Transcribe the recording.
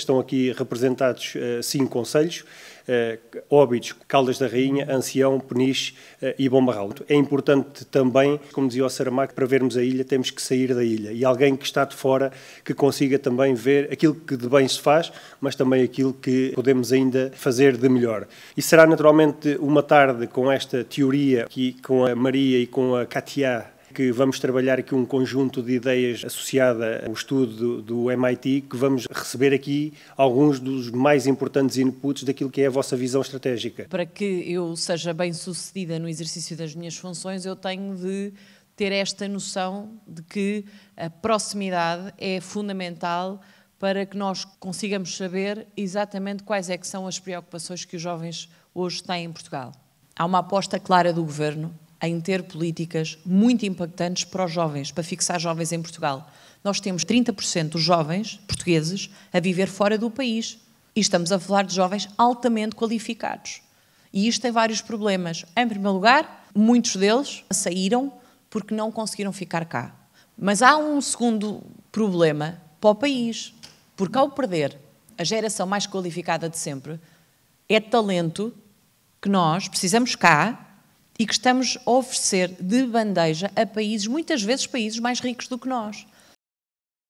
Estão aqui representados eh, cinco conselhos, eh, Óbidos, Caldas da Rainha, Ancião, Peniche eh, e Bombarral. É importante também, como dizia o Saramago, para vermos a ilha temos que sair da ilha e alguém que está de fora que consiga também ver aquilo que de bem se faz, mas também aquilo que podemos ainda fazer de melhor. E será naturalmente uma tarde com esta teoria que com a Maria e com a Katia que vamos trabalhar aqui um conjunto de ideias associada ao estudo do, MIT, que vamos receber aqui alguns dos mais importantes inputs daquilo que é a vossa visão estratégica. Para que eu seja bem sucedida no exercício das minhas funções, eu tenho de ter esta noção de que a proximidade é fundamental para que nós consigamos saber exatamente quais é que são as preocupações que os jovens hoje têm em Portugal. Há uma aposta clara do governo em ter políticas muito impactantes para os jovens, para fixar jovens em Portugal. Nós temos 30% dos jovens portugueses a viver fora do país e estamos a falar de jovens altamente qualificados. E isto tem vários problemas. Em primeiro lugar, muitos deles saíram porque não conseguiram ficar cá. Mas há um segundo problema para o país, porque ao perder a geração mais qualificada de sempre, é talento que nós precisamos cá e que estamos a oferecer de bandeja a países, muitas vezes países mais ricos do que nós.